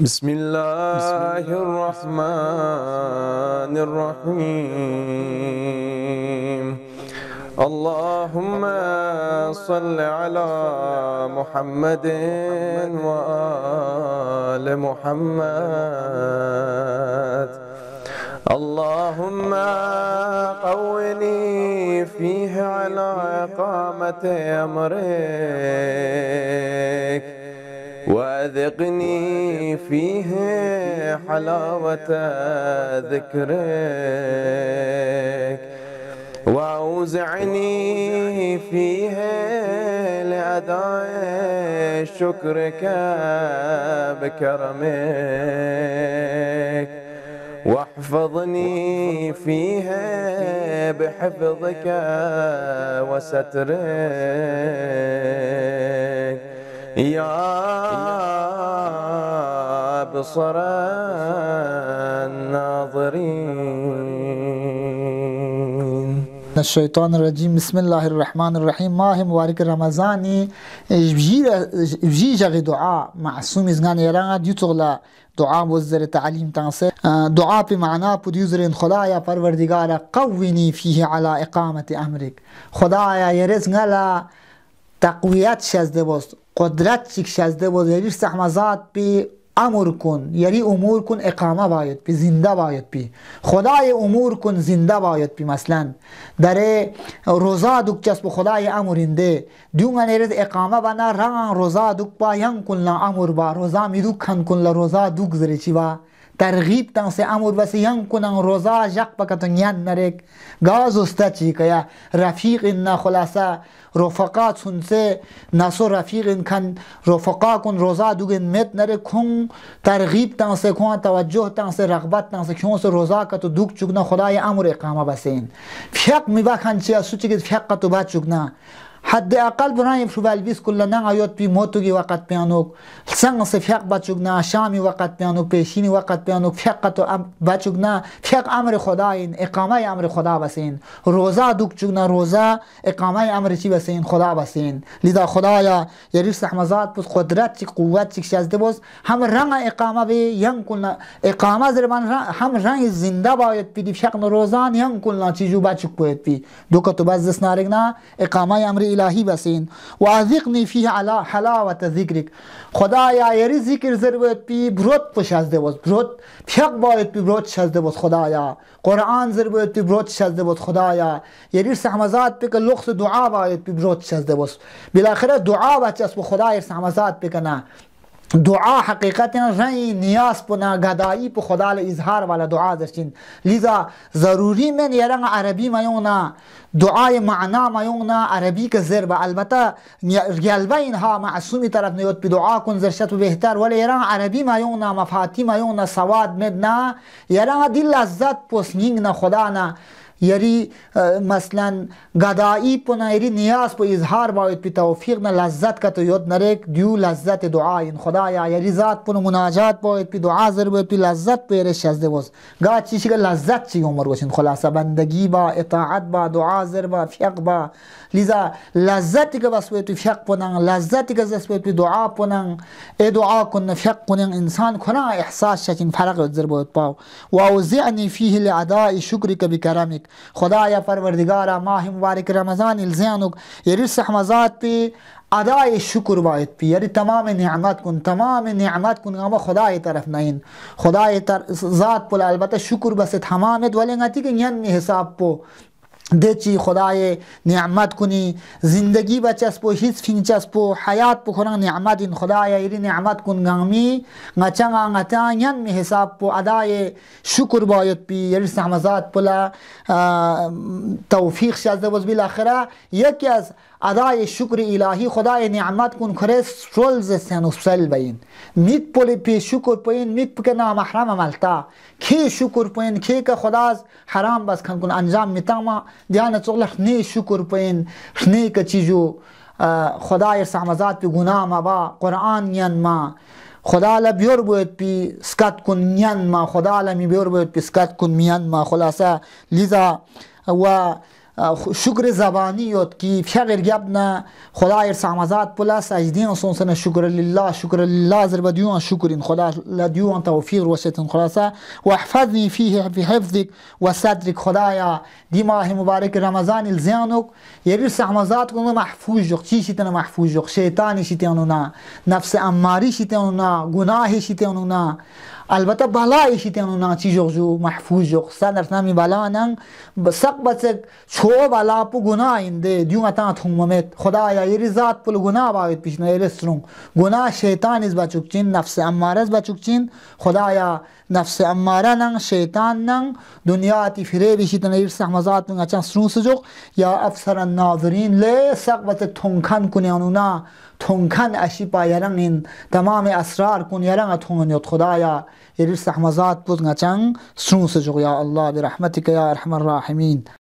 بسم الله الرحمن الرحيم اللهم صل على محمد وآل محمد اللهم قوني فيه على إقامة أمرك وأذقني فيه حلاوة ذكرك وأوزعني فيه لأداء شكرك بكرمك واحفظني فيها بحفظك وسترك يا أبصر الناظرين الشيطان الرجيم بسم الله الرحمن الرحيم ماه مبارك رمضان بجي غي دعاء معصوم زغان يران يتغلى دعاء وزر تعليم تنسى دعاء بمعنى بوديوزر خدايا پروردگار قويني فيه على إقامة أمرك يرز يرزغلا تقويات شزده بوست قدرت چیک شزده بوست يرز سحمزات بي امرکن یعنی امور کن اقامه باید بی زنده باید بی خدای امور کن زنده باید بی مثلا در روزا دوک چسب خدای امرنده دیونگا نیرد اقامه بنا ران روزا دوک با یم کن امر با روزا می دوک کن کن روزا دوک زرچی با ترغیب تان سے امر و کنن روزا جق بکتو نیان نریک گاز استا چی کیا رفیق این خلاصا رفقا چون سے نسو رفیق ان کن رفقا کن روزا دوگن مت نره کن ترغیب تان سے کن توجه تان سے رغبت تان سے کن سه روزا کتو دوک چکنا خدای امر اقامه بسین فیق می وکن چی اسو چی فیق کتو حد اقل برای فرو بیس کل نه آیات بی موتو گی وقت پیانوک سنگ سفیق بچوگ نه شامی وقت پیانوک پیشینی وقت پیانوک فیق قطو بچوگ نه فیق امر خدا این اقامه امر خدا بسین روزا دوک چوگ نه روزا اقامه امر چی بسین خدا بسین لذا خدا یا یریف سحمزاد پس قدرت چی قوت چی شزده بس هم رنگ اقامه بی ین کلا اقامه زربان هم رنگ زنده باید بیدی فیق نه روزا نه ین کلا چی بی دوکتو دست نارگ نه اقامه امری الهی بسین واذقنی فیه علی حلاوت ذکرک خدایا یری ذکر ضرورت بی برود پشازده بود برود پیق باید بی برود شازده بود خدایا قرآن ضرورت بی برود شازده بود خدایا یری سحمزات بی که لخص دعا باید بی برود شازده بود بالاخره دعا بچه است خدایا سحمزات بکنه دعا حقیقتا رای نیاز پنا گدائی پو خدا ل اظهار والا دعا داشتین لذا ضروری من یرنگ عربی ما یونا دعای معنا ما یونا عربی که زر با البته گلبه اینها معصوم طرف نیوت پی دعا کن زرشت بهتر ولی یرنگ عربی ما یونا میونا ما یونا سواد مدنا یرنگ دل لذت پس نینگ خدا نه یری مثلا گدایی پنا یری نیاز په اظهار باید په توفیق نه لذت کتو یاد نریک دیو لذت دعا خدا خدایا یری ذات پنا مناجات باید پی دعا زر باید لذت پیره شزده وس گا چیشی که لذت چی عمر باشین خلاصه بندگی با اطاعت با دعا زر با فیق با لذا لذتی که بس باید فیق پنا لذتی که بس باید دعا پنا ای دعا کنه فیق کنن انسان کنا احساس شین فرق زر باید پاو واوزعنی فیه شکری شکرک بکرمک خدایا پروردگارا ماہ مبارک رمضان الزیانک یری سحمزات ذات پہ شکر باید پی یری تمام نعمت کن تمام نعمت کن اما خدای طرف نین خدای طرف ذات پل البتہ شکر بسید حمامت نتی کن ین حساب پو دچی خدائے نع امت کنی زندگی با چسپو فین چسپو حیات پو خوران نعمت اِن خدا ایری نعمت کن غامی چانگا حساب پو ادای شکر باید بایوت پہ مزاد پل توفی وزب اللہ خرا یکی از ادای شکر الہ خدا نہ امد کن خرز بین میت پولی پی شکر پین پہ نام حرامہ ملتا کی شکر پین خدا حرام بس کن کن انجام متامہ دیانە چۆڵە حنێ شکر پێین حنێکە چیژ و خدای سامەزات پێ گونامە با قورآان یانما خدا لە بیۆر بێت پی سکات کون میانما خدا لە می بێر بێت پی سکات کون میانما خلاصە لیزا و شکر زبانی یاد کی فقر گب نه خدا ایر سامزات پلا سجدین سون سنه شکر لله شکر لله زر ديون شکرین خدا توفیق لديون توفير وسيت خلاصة واحفظني فيه في حفظك وصدرك خدایا دی ماه مبارک رمضان الزيانك يبير سامزات كنا محفوظ جو چی شیتنا محفوظ جوك شیطانی نه نفس اماری شیتنا گناهی نه البته بلا شی تنو ناچی جو جو محفوظ جو سن رسنا می بالا نن سق بچک چھو بالا پو گناه اینده دیو اتا تون ممت خدا یا ایری ذات پل گناه باوت پیشنه ایری سرون گناه شیطان از بچوک چین نفس اماره از بچوک چین خدا یا نفس اماره نن شیطان نن دنیا تی فری بیشی تن ایر سح مزات نن اچا سرون سجو یا افسر ناظرین لی سق بچ تھونکن کنی انونا تونکن اشی یرنگ این تمام اسرار کن یرن خدا خدایا يرسح مزات بوز نجان سرون سجوغ يا الله برحمتك يا أرحم الراحمين